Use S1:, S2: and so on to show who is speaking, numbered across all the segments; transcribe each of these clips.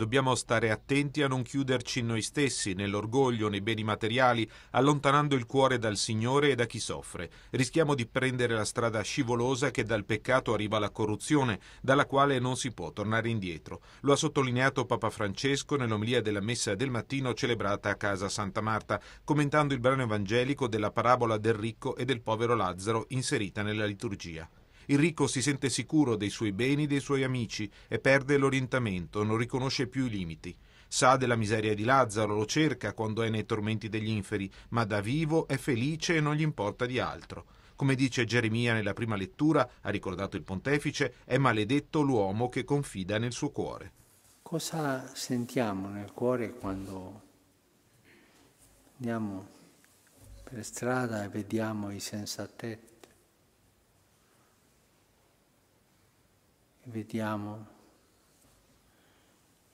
S1: Dobbiamo stare attenti a non chiuderci in noi stessi, nell'orgoglio, nei beni materiali, allontanando il cuore dal Signore e da chi soffre. Rischiamo di prendere la strada scivolosa che dal peccato arriva alla corruzione, dalla quale non si può tornare indietro. Lo ha sottolineato Papa Francesco nell'omelia della messa del mattino celebrata a casa Santa Marta, commentando il brano evangelico della parabola del ricco e del povero Lazzaro inserita nella liturgia. Il ricco si sente sicuro dei suoi beni e dei suoi amici e perde l'orientamento, non riconosce più i limiti. Sa della miseria di Lazzaro, lo cerca quando è nei tormenti degli inferi, ma da vivo è felice e non gli importa di altro. Come dice Geremia nella prima lettura, ha ricordato il pontefice, è maledetto l'uomo che confida nel suo cuore. Cosa sentiamo
S2: nel cuore quando andiamo per strada e vediamo i senza tetto? vediamo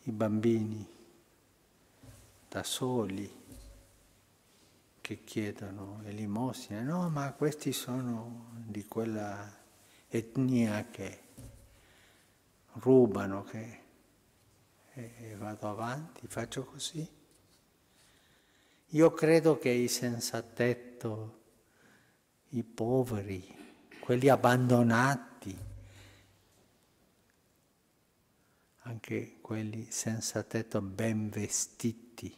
S2: i bambini da soli che chiedono elemosine. no, ma questi sono di quella etnia che rubano, che e vado avanti, faccio così. Io credo che i senza tetto, i poveri, quelli abbandonati, anche quelli senza tetto ben vestiti,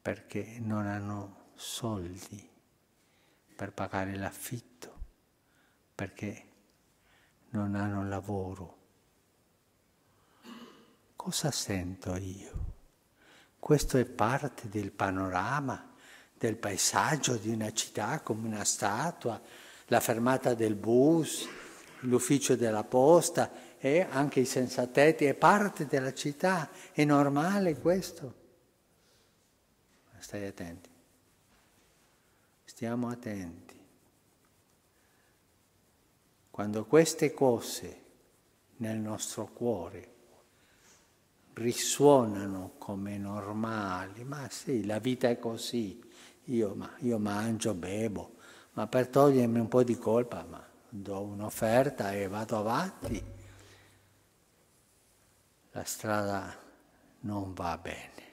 S2: perché non hanno soldi per pagare l'affitto, perché non hanno lavoro. Cosa sento io? Questo è parte del panorama, del paesaggio di una città come una statua, la fermata del bus, l'ufficio della posta e anche i sensateti, è parte della città, è normale questo. Stai attenti, stiamo attenti. Quando queste cose nel nostro cuore risuonano come normali, ma sì, la vita è così, io, ma, io mangio, bevo, ma per togliermi un po' di colpa, ma do un'offerta e vado avanti, la
S1: strada non va bene.